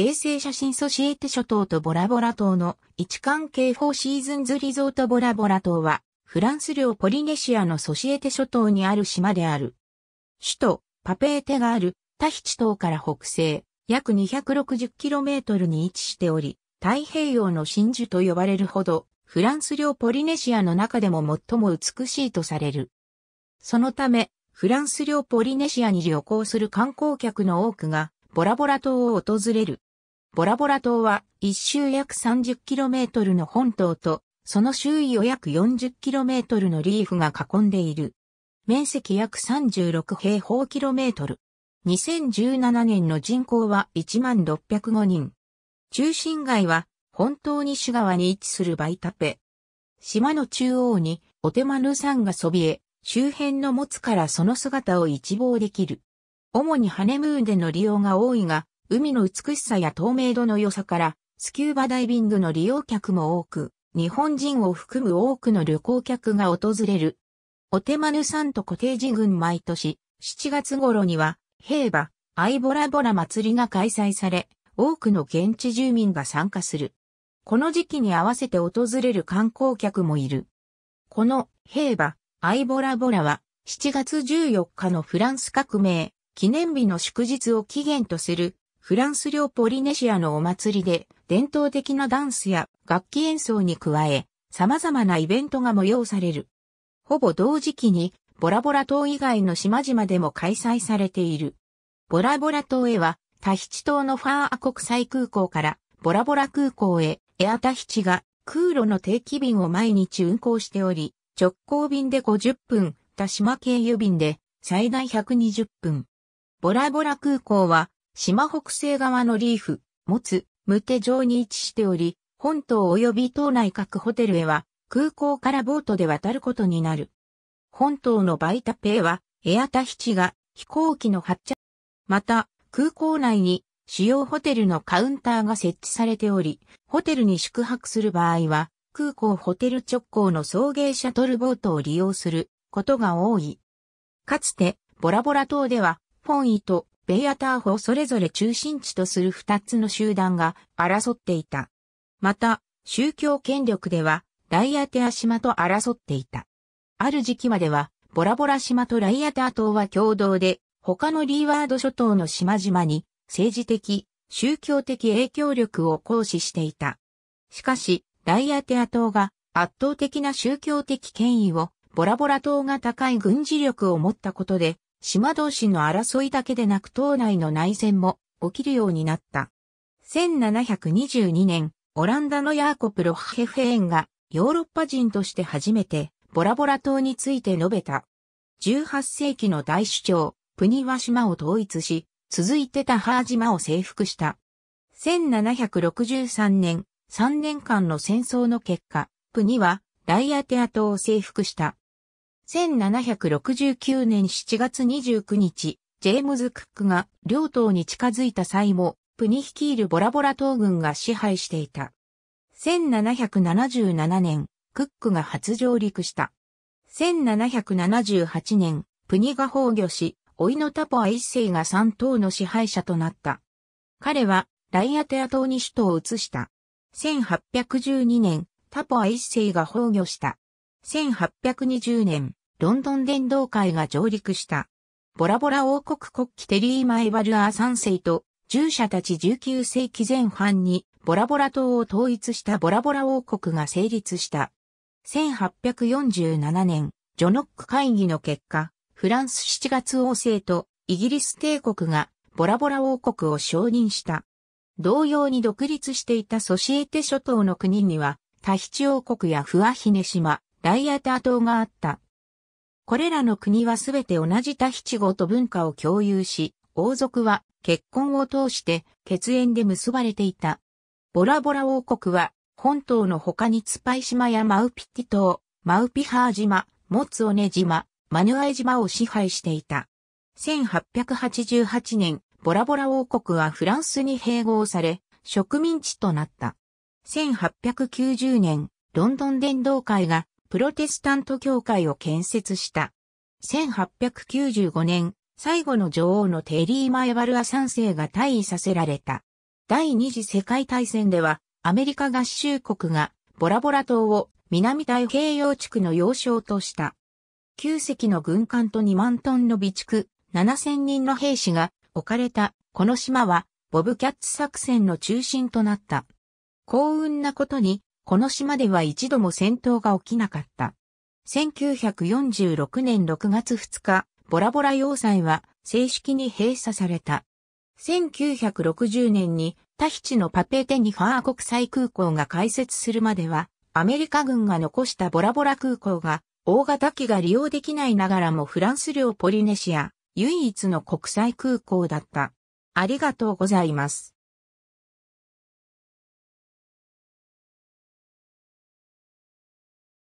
衛星写真ソシエテ諸島とボラボラ島の位置関係4シーズンズリゾートボラボラ島は、フランス領ポリネシアのソシエテ諸島にある島である。首都、パペーテがある、タヒチ島から北西、約 260km に位置しており、太平洋の真珠と呼ばれるほど、フランス領ポリネシアの中でも最も美しいとされる。そのため、フランス領ポリネシアに旅行する観光客の多くが、ボラボラ島を訪れる。ボラボラ島は一周約 30km の本島と、その周囲を約 40km のリーフが囲んでいる。面積約36平方キロメートル。2017年の人口は1605人。中心街は本島西側に位置するバイタペ。島の中央にオテマヌ山がそびえ、周辺の持つからその姿を一望できる。主にハネムーンでの利用が多いが、海の美しさや透明度の良さから、スキューバダイビングの利用客も多く、日本人を含む多くの旅行客が訪れる。お手マヌンとコテージ群毎年、7月頃には、平和、アイボラボラ祭りが開催され、多くの現地住民が参加する。この時期に合わせて訪れる観光客もいる。この平和、アイボラボラは7月14日のフランス革命記念日の祝日を起源とするフランス領ポリネシアのお祭りで伝統的なダンスや楽器演奏に加え様々なイベントが催される。ほぼ同時期にボラボラ島以外の島々でも開催されている。ボラボラ島へはタヒチ島のファーア国際空港からボラボラ空港へエアタヒチが空路の定期便を毎日運航しており、直行便で50分、田島経由便で最大120分。ボラボラ空港は島北西側のリーフ、持つ、無手上に位置しており、本島及び島内各ホテルへは、空港からボートで渡ることになる。本島のバイタペイは、エアタヒチが飛行機の発着。また、空港内に主要ホテルのカウンターが設置されており、ホテルに宿泊する場合は、空港ホテル直行の送迎シャトルボートを利用することが多い。かつて、ボラボラ島では、フォンとベイアターホをそれぞれ中心地とする二つの集団が争っていた。また、宗教権力では、ライアテア島と争っていた。ある時期までは、ボラボラ島とライアター島は共同で、他のリーワード諸島の島々に、政治的、宗教的影響力を行使していた。しかし、ライアテア島が圧倒的な宗教的権威を、ボラボラ島が高い軍事力を持ったことで、島同士の争いだけでなく島内の内戦も起きるようになった。1722年、オランダのヤーコプ・ロッヘフェーンがヨーロッパ人として初めてボラボラ島について述べた。18世紀の大主張、プニワ島を統一し、続いてタハー島を征服した。1763年、3年間の戦争の結果、プニはライアテア島を征服した。1769年7月29日、ジェームズ・クックが両党に近づいた際も、プニ率いるボラボラ党軍が支配していた。1777年、クックが初上陸した。1778年、プニが崩御し、老いのタポア一世が三党の支配者となった。彼は、ライアテア島に首都を移した。1812年、タポア一世が崩御した。1820年、ロンドン伝道会が上陸した。ボラボラ王国国旗テリー・マイバルアー3世と、従者たち19世紀前半にボラボラ島を統一したボラボラ王国が成立した。1847年、ジョノック会議の結果、フランス7月王政とイギリス帝国がボラボラ王国を承認した。同様に独立していたソシエテ諸島の国には、タヒチ王国やフアヒネ島、ライアター島があった。これらの国はすべて同じ多七語と文化を共有し、王族は結婚を通して血縁で結ばれていた。ボラボラ王国は本島の他にツパイ島やマウピティ島、マウピハー島、モツオネ島、マヌアイ島を支配していた。1888年、ボラボラ王国はフランスに併合され、植民地となった。1890年、ロンドン伝道会がプロテスタント教会を建設した。1895年、最後の女王のテリー・マエバルア3世が退位させられた。第二次世界大戦では、アメリカ合衆国がボラボラ島を南太平洋地区の要衝とした。9隻の軍艦と2万トンの備蓄、7000人の兵士が置かれた、この島は、ボブキャッツ作戦の中心となった。幸運なことに、この島では一度も戦闘が起きなかった。1946年6月2日、ボラボラ要塞は正式に閉鎖された。1960年にタヒチのパペテニファー国際空港が開設するまでは、アメリカ軍が残したボラボラ空港が大型機が利用できないながらもフランス領ポリネシア唯一の国際空港だった。ありがとうございます。